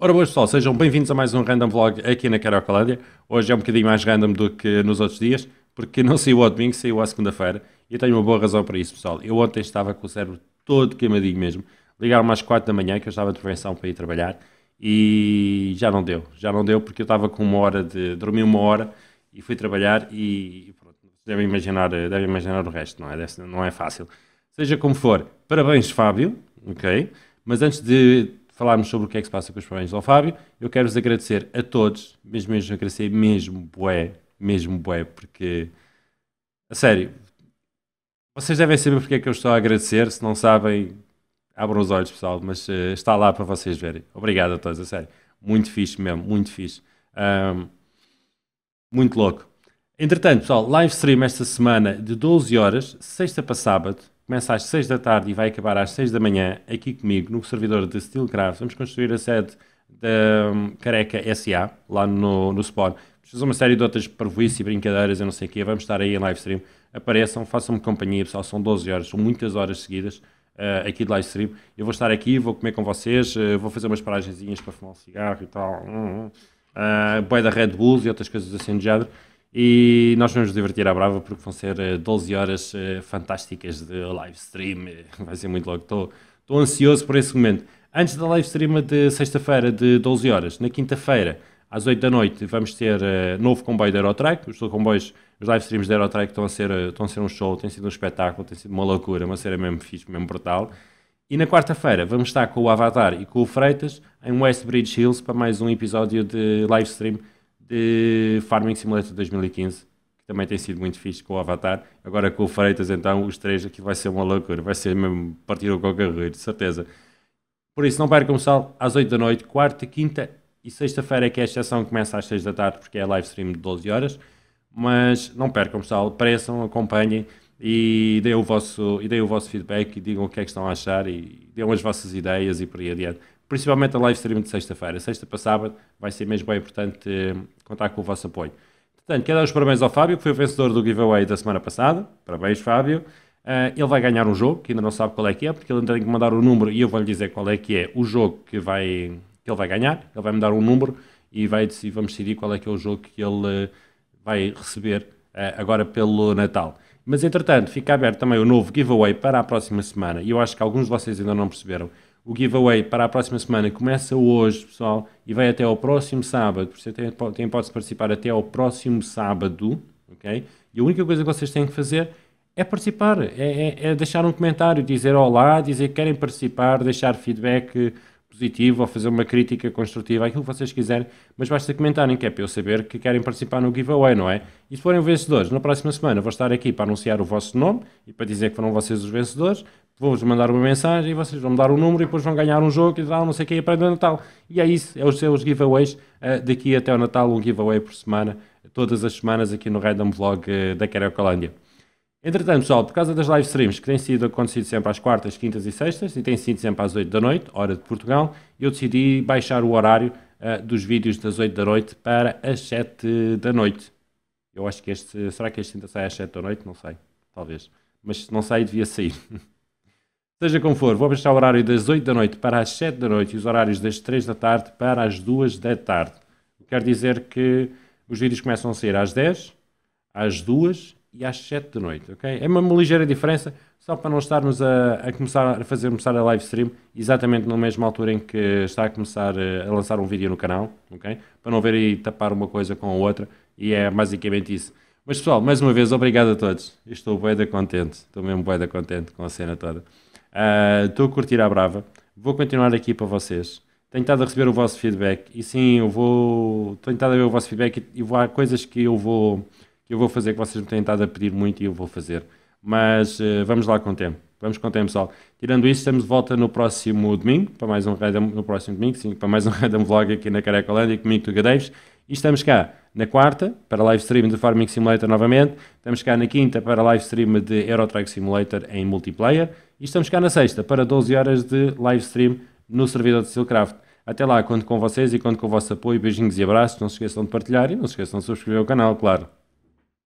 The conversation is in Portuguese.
Ora, boas pessoal, sejam bem-vindos a mais um Random Vlog aqui na Caracolândia. Hoje é um bocadinho mais random do que nos outros dias, porque não saiu o domingo, saiu à segunda-feira. E eu tenho uma boa razão para isso, pessoal. Eu ontem estava com o cérebro todo queimadinho mesmo. Ligaram-me às 4 da manhã, que eu estava de prevenção para ir trabalhar, e já não deu. Já não deu porque eu estava com uma hora de... dormi uma hora e fui trabalhar e pronto, devem imaginar, deve imaginar o resto, não é? Deve, não é fácil. Seja como for, parabéns Fábio, ok? Mas antes de falarmos sobre o que é que se passa com os parabéns ao Fábio. Eu quero-vos agradecer a todos, mesmo mesmo agradecer mesmo boé mesmo boé porque a sério, vocês devem saber porque é que eu estou a agradecer, se não sabem, abram os olhos, pessoal, mas uh, está lá para vocês verem. Obrigado a todos, a sério. Muito fixe mesmo, muito fixe. Um, muito louco. Entretanto, pessoal, live stream esta semana de 12 horas, sexta para sábado começa às 6 da tarde e vai acabar às 6 da manhã, aqui comigo, no servidor de Steelcraft. Vamos construir a sede da hum, Careca SA, lá no, no Spawn. Fiz uma série de outras parvoíces e brincadeiras, eu não sei o quê. Vamos estar aí em live stream. Apareçam, façam-me companhia, pessoal. São 12 horas, são muitas horas seguidas uh, aqui de live stream. Eu vou estar aqui, vou comer com vocês, uh, vou fazer umas paragenzinhas para fumar um cigarro e tal. Uh, hum, hum. eh, boi da Red Bulls e outras coisas assim do género. E nós vamos nos divertir à brava porque vão ser 12 eh, horas eh, fantásticas de live stream. Eh, vai ser muito logo. Estou, ansioso por esse momento. Antes da live stream de sexta-feira, de 12 horas, na quinta-feira, às 8 da noite, vamos ter novo comboio da Aerotrack. Os comboios, os live streams da Aerotrack estão a, ser, estão a ser um show, tem sido um espetáculo, tem sido uma loucura, uma série mesmo fixe, mesmo brutal. E na quarta-feira vamos estar com o Avatar e com o Freitas em West Bridge Hills para mais um episódio de live stream de Farming Simulator 2015, que também tem sido muito fixe com o Avatar. Agora com o Freitas, então, os três, aqui vai ser uma loucura, vai ser mesmo partir o cocarreiro, de certeza. Por isso, não percam o sal às 8 da noite, quarta, quinta e sexta-feira é que a sessão começa às 6 da tarde, porque é live stream de 12 horas. Mas não percam o sal, apareçam, acompanhem e deem, o vosso, e deem o vosso feedback e digam o que é que estão a achar e deem as vossas ideias e por aí adiante principalmente a live stream de sexta-feira. Sexta para sábado vai ser mesmo bem importante eh, contar com o vosso apoio. Portanto, quero dar os parabéns ao Fábio, que foi o vencedor do giveaway da semana passada. Parabéns, Fábio. Uh, ele vai ganhar um jogo, que ainda não sabe qual é que é, porque ele ainda tem que mandar o um número e eu vou-lhe dizer qual é que é o jogo que, vai, que ele vai ganhar. Ele vai me dar um número e vai, vamos decidir qual é que é o jogo que ele eh, vai receber uh, agora pelo Natal. Mas, entretanto, fica aberto também o novo giveaway para a próxima semana. E eu acho que alguns de vocês ainda não perceberam. O giveaway para a próxima semana começa hoje, pessoal, e vai até ao próximo sábado. Por isso tem, tem pode participar até ao próximo sábado, ok? E a única coisa que vocês têm que fazer é participar, é, é, é deixar um comentário, dizer olá, dizer que querem participar, deixar feedback positivo ou fazer uma crítica construtiva, aquilo que vocês quiserem, mas basta comentarem, que é para eu saber que querem participar no giveaway, não é? E se forem vencedores, na próxima semana vou estar aqui para anunciar o vosso nome e para dizer que foram vocês os vencedores, Vou-vos mandar uma mensagem e vocês vão me dar um número e depois vão ganhar um jogo e tal, não sei o que, e aprendem o Natal. E é isso, é os seus giveaways. Uh, daqui até o Natal, um giveaway por semana, todas as semanas aqui no Random Vlog uh, da Cariocolândia. Entretanto, pessoal, por causa das live streams que têm sido acontecido sempre às quartas, quintas e sextas e têm sido sempre às 8 da noite, hora de Portugal, eu decidi baixar o horário uh, dos vídeos das 8 da noite para as 7 da noite. Eu acho que este. Será que este ainda sai às 7 da noite? Não sei. Talvez. Mas se não sai, devia sair. Seja como for, vou baixar o horário das 8 da noite para as 7 da noite e os horários das 3 da tarde para as 2 da tarde. Quer dizer que os vídeos começam a sair às 10, às 2 e às 7 da noite, ok? É uma, ligeira diferença, só para não estarmos a, a, começar a fazer começar a live stream exatamente na mesma altura em que está a começar eh, a, lançar um vídeo no canal, ok? Para não ver e tapar uma coisa com a outra, e é basicamente isso. Mas pessoal, mais uma vez, obrigado a todos. estou bué da contente, estou mesmo bué da contente com a cena toda. Ah, estou uh, a curtir a brava. Vou continuar aqui para vocês. Tenho estado a receber o vosso feedback. E sim, eu vou. Tenho estado a ver o vosso feedback e, e vou, há coisas que eu vou que eu vou fazer que vocês me têm estado a pedir muito e eu vou fazer. Mas uh, vamos lá com o tempo. Vamos com o tempo, pessoal. Tirando isso, estamos de volta no próximo domingo, para mais um Redam, no próximo domingo, sim, para mais um Redam Vlog aqui na Caracolândia, comigo, Tuga Davis. E estamos cá na quarta para live stream de Farming Simulator novamente, estamos cá na quinta para live stream de Euro Truck Simulator em multiplayer e estamos cá na sexta para 12 horas de live stream no servidor de Silcraft. Até lá, conto com vocês e conto com o vosso apoio, beijinhos e abraços, não se esqueçam de partilhar e não se esqueçam de subscrever o canal, claro.